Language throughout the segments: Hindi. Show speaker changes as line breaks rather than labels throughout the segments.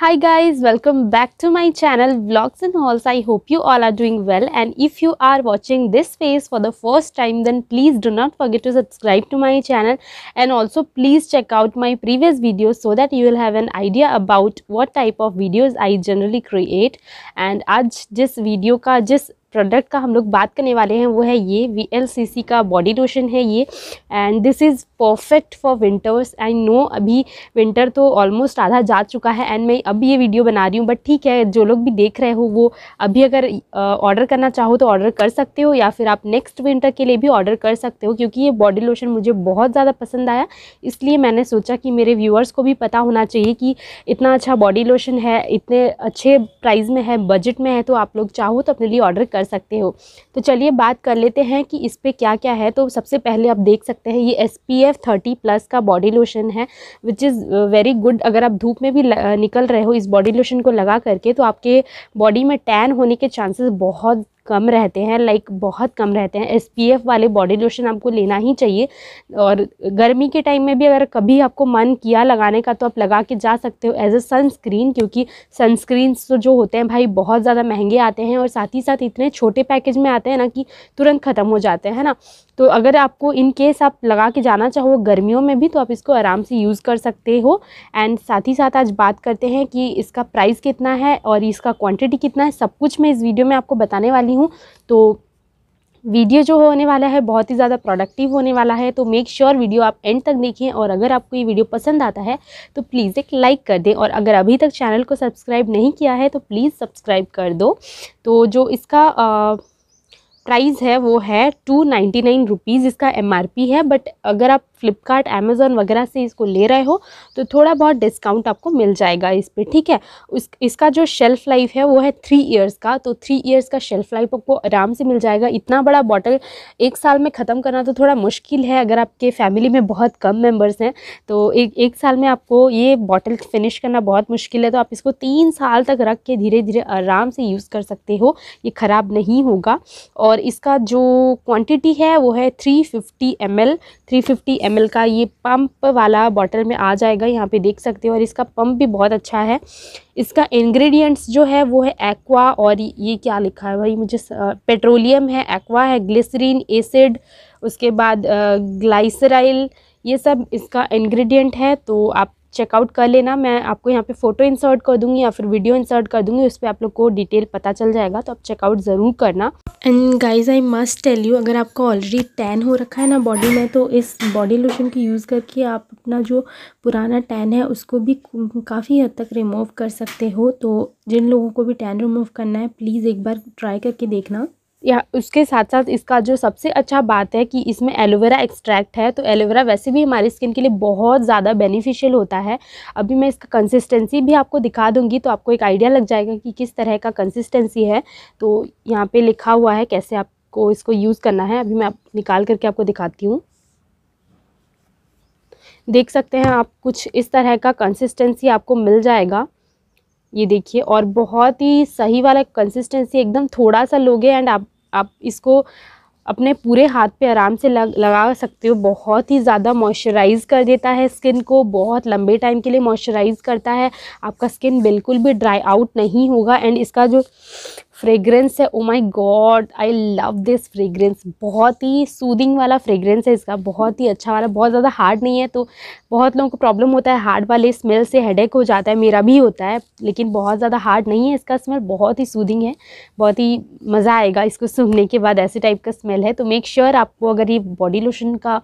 hi guys welcome back to my channel vlogs and hauls i hope you all are doing well and if you are watching this face for the first time then please do not forget to subscribe to my channel and also please check out my previous videos so that you will have an idea about what type of videos i generally create and aaj this video ka just product का हम लोग बात करने वाले हैं वो है ये वी का बॉडी लोशन है ये and this is perfect for winters and no अभी विंटर तो ऑलमोस्ट आधा जा चुका है एंड मैं अभी ये वीडियो बना रही हूँ बट ठीक है जो लोग भी देख रहे हो वो अभी अगर ऑर्डर करना चाहो तो ऑर्डर कर सकते हो या फिर आप नेक्स्ट विंटर के लिए भी ऑर्डर कर सकते हो क्योंकि ये बॉडी लोशन मुझे बहुत ज़्यादा पसंद आया इसलिए मैंने सोचा कि मेरे व्यूअर्स को भी पता होना चाहिए कि इतना अच्छा बॉडी लोशन है इतने अच्छे प्राइस में है बजट में है तो आप लोग चाहो तो अपने लिए ऑर्डर कर कर सकते हो तो चलिए बात कर लेते हैं कि इस पर क्या क्या है तो सबसे पहले आप देख सकते हैं ये S P F thirty plus का बॉडी लोशन है विच इज़ वेरी गुड अगर आप धूप में भी निकल रहे हो इस बॉडी लोशन को लगा करके तो आपके बॉडी में टैन होने के चांसेस बहुत कम रहते हैं लाइक बहुत कम रहते हैं एस वाले बॉडी लोशन आपको लेना ही चाहिए और गर्मी के टाइम में भी अगर कभी आपको मन किया लगाने का तो आप लगा के जा सकते हो एज अ सनस्क्रीन क्योंकि सनस्क्रीन तो जो होते हैं भाई बहुत ज़्यादा महंगे आते हैं और साथ ही साथ इतने छोटे पैकेज में आते हैं ना कि तुरंत ख़त्म हो जाते हैं ना तो अगर आपको इन केस आप लगा के जाना चाहो गर्मियों में भी तो आप इसको आराम से यूज़ कर सकते हो एंड साथ ही साथ आज बात करते हैं कि इसका प्राइस कितना है और इसका क्वांटिटी कितना है सब कुछ मैं इस वीडियो में आपको बताने वाली हूँ हूँ तो वीडियो जो होने वाला है बहुत ही ज़्यादा प्रोडक्टिव होने वाला है तो मेक श्योर sure वीडियो आप एंड तक देखें और अगर आपको ये वीडियो पसंद आता है तो प्लीज़ एक लाइक कर दें और अगर अभी तक चैनल को सब्सक्राइब नहीं किया है तो प्लीज़ सब्सक्राइब कर दो तो जो इसका आ, प्राइस है वो है टू नाइन्टी नाइन रुपीज़ इसका एम है बट अगर आप फ्लिपकार्ट अमेज़ोन वगैरह से इसको ले रहे हो तो थोड़ा बहुत डिस्काउंट आपको मिल जाएगा इस पर ठीक है उस इसका जो शेल्फ़ लाइफ है वो है थ्री ईयर्स का तो थ्री ईयर्स का शेल्फ़ लाइफ आपको आराम से मिल जाएगा इतना बड़ा बॉटल एक साल में ख़त्म करना तो थोड़ा मुश्किल है अगर आपके फैमिली में बहुत कम मेम्बर्स हैं तो एक एक साल में आपको ये बॉटल फिनिश करना बहुत मुश्किल है तो आप इसको तीन साल तक रख के धीरे धीरे आराम से यूज़ कर सकते हो ये ख़राब नहीं होगा और और इसका जो क्वांटिटी है वो है 350 फिफ्टी एम एल थ्री का ये पंप वाला बॉटल में आ जाएगा यहाँ पे देख सकते हो और इसका पंप भी बहुत अच्छा है इसका इंग्रेडिएंट्स जो है वो है एक्वा और ये क्या लिखा है भाई मुझे पेट्रोलियम है एक्वा है ग्लिसरीन एसिड उसके बाद ग्लाइसराइल ये सब इसका इंग्रेडिएंट है तो आप चेकआउट कर लेना मैं आपको यहाँ पे फ़ोटो इंसर्ट कर दूँगी या फिर वीडियो इंसर्ट कर दूँगी उस पर आप लोग को डिटेल पता चल जाएगा तो आप चेकआउट ज़रूर करना and guys I must tell you अगर आपको ऑलरेडी टैन हो रखा है ना बॉडी में तो इस बॉडी लोशन की यूज़ करके आप अपना जो पुराना टैन है उसको भी काफ़ी हद तक रिमूव कर सकते हो तो जिन लोगों को भी टैन रिमूव करना है प्लीज़ एक बार ट्राई करके देखना यह उसके साथ साथ इसका जो सबसे अच्छा बात है कि इसमें एलोवेरा एक्सट्रैक्ट है तो एलोवेरा वैसे भी हमारी स्किन के लिए बहुत ज़्यादा बेनिफिशियल होता है अभी मैं इसका कंसिस्टेंसी भी आपको दिखा दूँगी तो आपको एक आइडिया लग जाएगा कि किस तरह का कंसिस्टेंसी है तो यहाँ पर लिखा हुआ है कैसे आपको इसको यूज़ करना है अभी मैं निकाल करके आपको दिखाती हूँ देख सकते हैं आप कुछ इस तरह का कंसिस्टेंसी आपको मिल जाएगा ये देखिए और बहुत ही सही वाला कंसिस्टेंसी एकदम थोड़ा सा लोगे एंड आप आप इसको अपने पूरे हाथ पे आराम से लग, लगा सकते हो बहुत ही ज़्यादा मॉइस्चराइज़ कर देता है स्किन को बहुत लंबे टाइम के लिए मॉइस्चराइज़ करता है आपका स्किन बिल्कुल भी ड्राई आउट नहीं होगा एंड इसका जो फ्रेगरेंस है oh my god I love this fragrance बहुत ही सूदिंग वाला फ्रेगरेंस है इसका बहुत ही अच्छा वाला बहुत ज़्यादा हार्ड नहीं है तो बहुत लोगों को प्रॉब्लम होता है हार्ड वाले स्मेल से हेडेक हो जाता है मेरा भी होता है लेकिन बहुत ज़्यादा हार्ड नहीं है इसका स्मेल बहुत ही सूदिंग है बहुत ही मज़ा आएगा इसको सूंघने के बाद ऐसे टाइप का स्मेल है तो मेक श्योर sure आपको अगर ये बॉडी लोशन का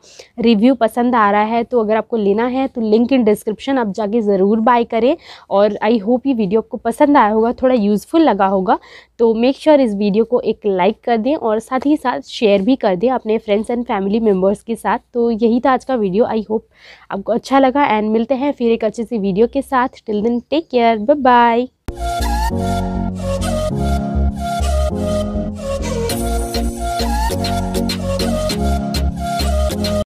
रिव्यू पसंद आ रहा है तो अगर आपको लेना है तो लिंक इन डिस्क्रिप्शन आप जाके ज़रूर बाय करें और आई होप ये वीडियो आपको पसंद आया होगा थोड़ा यूज़फुल लगा होगा तो मेक श्योर sure इस वीडियो को एक लाइक कर दें और साथ ही साथ शेयर भी कर दें अपने फ्रेंड्स एंड फैमिली मेम्बर्स के साथ तो यही था आज का वीडियो आई होप आपको अच्छा लगा एंड मिलते हैं फिर एक अच्छे सी वीडियो के साथ टिल दिन टेक केयर बाय बाय